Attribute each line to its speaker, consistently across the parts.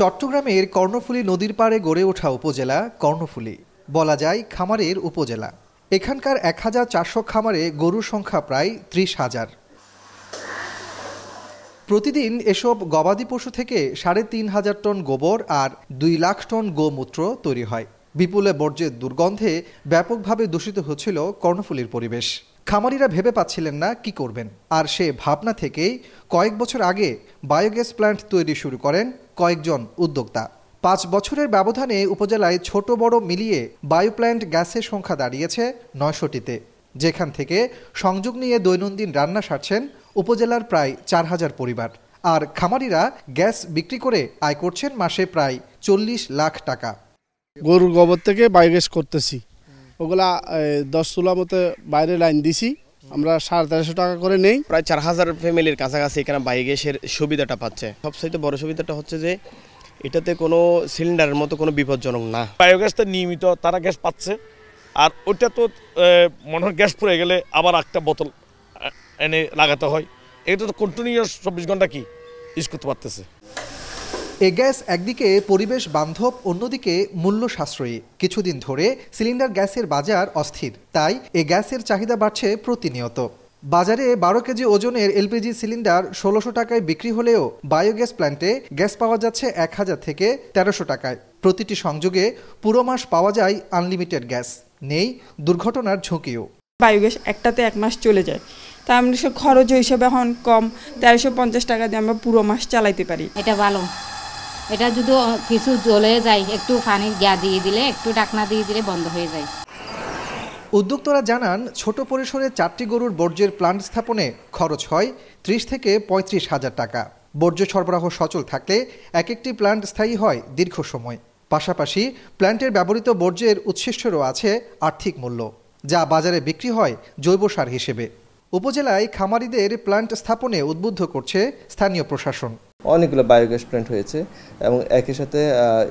Speaker 1: চট্টগ্রামের কর্ণফুলী নদীর পাড়ে গড়ে ওঠা উপজেলা কর্ণফুলী বলা যায় খামারের উপজেলা এখানকার এক হাজার চারশো খামারে গরুর সংখ্যা প্রায় ত্রিশ হাজার প্রতিদিন এসব গবাদি পশু থেকে সাড়ে তিন হাজার টন গোবর আর দুই লাখ টন গোমূত্র তৈরি হয় বিপুলে বর্জ্যের দুর্গন্ধে ব্যাপকভাবে দূষিত হচ্ছিল কর্ণফুলীর পরিবেশ খামারিরা ভেবে পাচ্ছিলেন না কি করবেন আর সে ভাবনা থেকেই কয়েক বছর আগে বায়োগ্যাস প্ল্যান্ট তৈরি শুরু করেন কয়েকজন উদ্যোক্তা পাঁচ বছরের ব্যবধানে উপজেলায় ছোট বড় মিলিয়ে বায়োপ্ল্যান্ট গ্যাসের সংখ্যা দাঁড়িয়েছে নয়শটিতে যেখান থেকে সংযোগ নিয়ে দৈনন্দিন রান্না সারছেন উপজেলার প্রায় চার হাজার পরিবার আর খামারিরা গ্যাস বিক্রি করে আয় করছেন মাসে প্রায় চল্লিশ লাখ টাকা গরুর গোবর থেকে বায়োগ্যাস করতেছি ওগুলা দশ তোলা মতো বাইরে লাইন দিছি আমরা সাড়ে তেরোশো টাকা করে নেই
Speaker 2: প্রায় চার হাজার ফ্যামিলির কাছাকাছি এখানে বায়োগ্যাসের সুবিধাটা পাচ্ছে সবচাইতে বড় সুবিধাটা হচ্ছে যে এটাতে কোনো সিলিন্ডারের মতো কোনো বিপজ্জনক না বায়োগ্যাসটা নিয়মিত তারা গ্যাস পাচ্ছে আর ওইটা তো মনে হয় গ্যাস পড়ে গেলে আবার একটা বোতল এনে লাগাতে হয় এটা তো কন্টিনিউয়াস চব্বিশ ঘন্টা কি ইউজ করতে পারতেছে
Speaker 1: এ গ্যাস একদিকে পরিবেশ বান্ধব অন্যদিকে মূল্য সাশ্রয়ী কিছুদিন ধরে সিলিন্ডার গ্যাসের বাজার অস্থির তাই এ গ্যাসের চাহিদা বাড়ছে প্রতিনিয়ত বাজারে বারো কেজি ওজনের এলপিজি সিলিন্ডার ষোলোশো টাকায় বিক্রি হলেও বায়োগ্যাস প্ল্যান্টে গ্যাস পাওয়া যাচ্ছে এক হাজার থেকে তেরোশো টাকায় প্রতিটি সংযোগে পুরো মাস পাওয়া যায় আনলিমিটেড গ্যাস নেই দুর্ঘটনার ঝুঁকিও বায়োগ্যাস একটাতে এক মাস চলে যায় তা আমরা খরচ হিসেবে এখন কম তেরোশো পঞ্চাশ
Speaker 2: টাকা দিয়ে আমরা পুরো মাস চালাইতে পারি এটা ভালো এটা যদি কিছু জ্বলে যায় একটু পানি গা দিয়ে দিলে একটু ডাকনা দিয়ে দিলে বন্ধ হয়ে যায়
Speaker 1: উদ্যোক্তরা জানান ছোট পরিসরে চারটি গরুর বর্জ্যের প্লান্ট স্থাপনে খরচ হয় ত্রিশ থেকে পঁয়ত্রিশ হাজার টাকা বর্জ্য সরবরাহ সচল থাকলে এক একটি প্লান্ট স্থায়ী হয় দীর্ঘ সময় পাশাপাশি প্ল্যান্টের ব্যবহৃত বর্জ্যের উচ্ছিষ্টেরও আছে আর্থিক মূল্য যা বাজারে বিক্রি হয় জৈব সার হিসেবে উপজেলায় খামারিদের প্ল্যান্ট স্থাপনে উদ্বুদ্ধ করছে স্থানীয় প্রশাসন
Speaker 2: অনেকগুলো বায়োগ্যাস প্ল্যান্ট হয়েছে এবং একই সাথে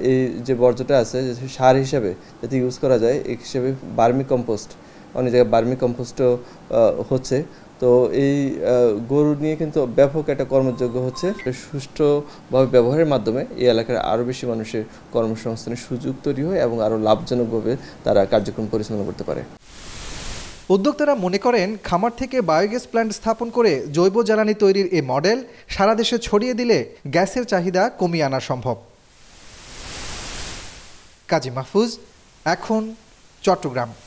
Speaker 2: এই যে বর্জ্যটা আছে সার হিসাবে যাতে ইউজ করা যায় এক হিসেবে বার্মি কম্পোস্ট অনেক জায়গায় বার্মি কম্পোস্টও হচ্ছে তো এই গরু নিয়ে কিন্তু ব্যাপক একটা কর্মযোগ্য হচ্ছে সুষ্ঠুভাবে ব্যবহারের মাধ্যমে এই এলাকার আরও বেশি মানুষের কর্মসংস্থানের
Speaker 1: সুযোগ তৈরি হয় এবং আরও লাভজনকভাবে তারা কার্যক্রম পরিচালনা করতে পারে উদ্যোক্তারা মনে করেন খামার থেকে বায়োগ্যাস প্ল্যান্ট স্থাপন করে জৈব জ্বালানি তৈরির এ মডেল সারা দেশে ছড়িয়ে দিলে গ্যাসের চাহিদা কমিয়ে আনা সম্ভব কাজী মাহফুজ এখন চট্টগ্রাম